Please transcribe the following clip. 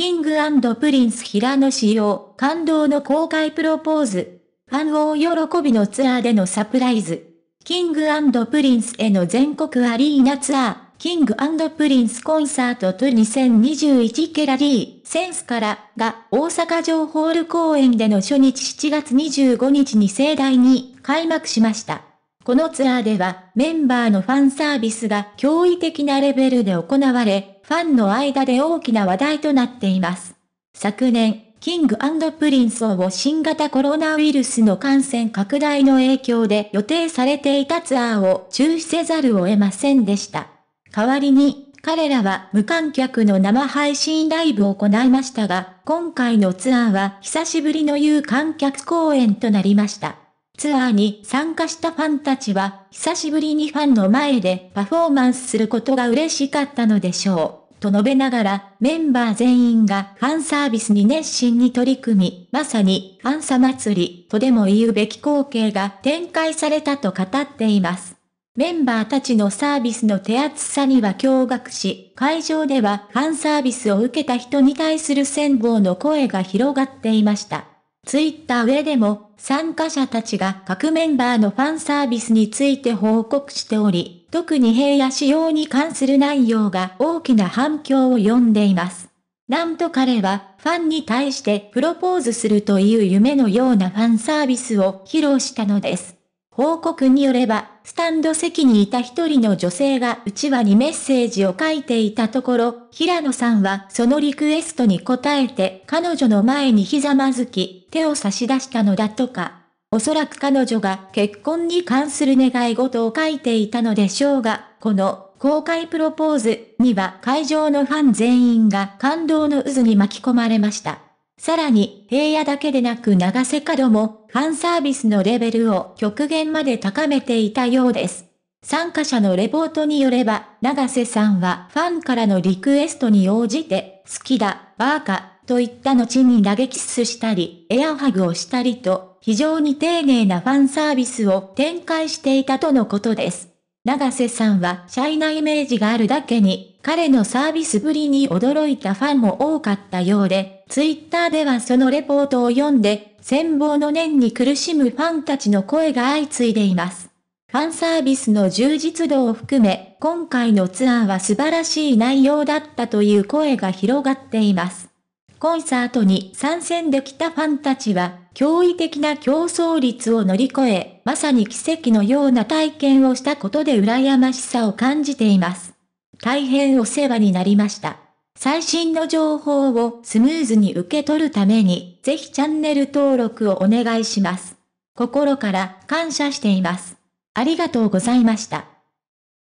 キングプリンス平野紫耀、感動の公開プロポーズ。ファン大喜びのツアーでのサプライズ。キングプリンスへの全国アリーナツアー。キングプリンスコンサートと2021ケラリー、センスからが大阪城ホール公演での初日7月25日に盛大に開幕しました。このツアーでは、メンバーのファンサービスが驚異的なレベルで行われ、ファンの間で大きな話題となっています。昨年、キングプリンスを新型コロナウイルスの感染拡大の影響で予定されていたツアーを中止せざるを得ませんでした。代わりに、彼らは無観客の生配信ライブを行いましたが、今回のツアーは久しぶりの有観客公演となりました。ツアーに参加したファンたちは、久しぶりにファンの前でパフォーマンスすることが嬉しかったのでしょう。と述べながら、メンバー全員がファンサービスに熱心に取り組み、まさにファンサ祭りとでも言うべき光景が展開されたと語っています。メンバーたちのサービスの手厚さには驚愕し、会場ではファンサービスを受けた人に対する戦望の声が広がっていました。ツイッター上でも参加者たちが各メンバーのファンサービスについて報告しており、特に平野仕様に関する内容が大きな反響を呼んでいます。なんと彼はファンに対してプロポーズするという夢のようなファンサービスを披露したのです。報告によれば、スタンド席にいた一人の女性がうちわにメッセージを書いていたところ、平野さんはそのリクエストに応えて彼女の前にひざまずき、手を差し出したのだとか。おそらく彼女が結婚に関する願い事を書いていたのでしょうが、この公開プロポーズには会場のファン全員が感動の渦に巻き込まれました。さらに、平野だけでなく長瀬角もファンサービスのレベルを極限まで高めていたようです。参加者のレポートによれば、長瀬さんはファンからのリクエストに応じて、好きだ、バーカ、といった後に投げキスしたり、エアハグをしたりと、非常に丁寧なファンサービスを展開していたとのことです。長瀬さんはシャイなイメージがあるだけに、彼のサービスぶりに驚いたファンも多かったようで、ツイッターではそのレポートを読んで、戦望の念に苦しむファンたちの声が相次いでいます。ファンサービスの充実度を含め、今回のツアーは素晴らしい内容だったという声が広がっています。コンサートに参戦できたファンたちは、驚異的な競争率を乗り越え、まさに奇跡のような体験をしたことで羨ましさを感じています。大変お世話になりました。最新の情報をスムーズに受け取るために、ぜひチャンネル登録をお願いします。心から感謝しています。ありがとうございました。